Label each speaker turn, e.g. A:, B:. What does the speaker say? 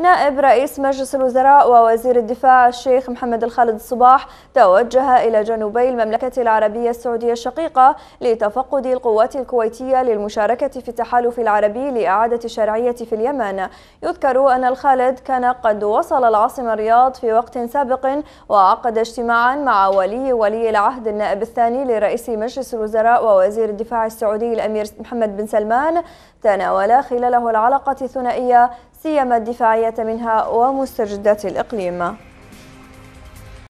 A: نائب رئيس مجلس الوزراء ووزير الدفاع الشيخ محمد الخالد الصباح توجه إلى جنوبي المملكة العربية السعودية الشقيقة لتفقد القوات الكويتية للمشاركة في التحالف العربي لإعادة الشرعية في اليمن يذكر أن الخالد كان قد وصل العاصمة الرياض في وقت سابق وعقد اجتماعا مع ولي ولي العهد النائب الثاني لرئيس مجلس الوزراء ووزير الدفاع السعودي الأمير محمد بن سلمان تناول خلاله العلاقة الثنائية سيما الدفاعية العالية منها ومستجدات الإقليم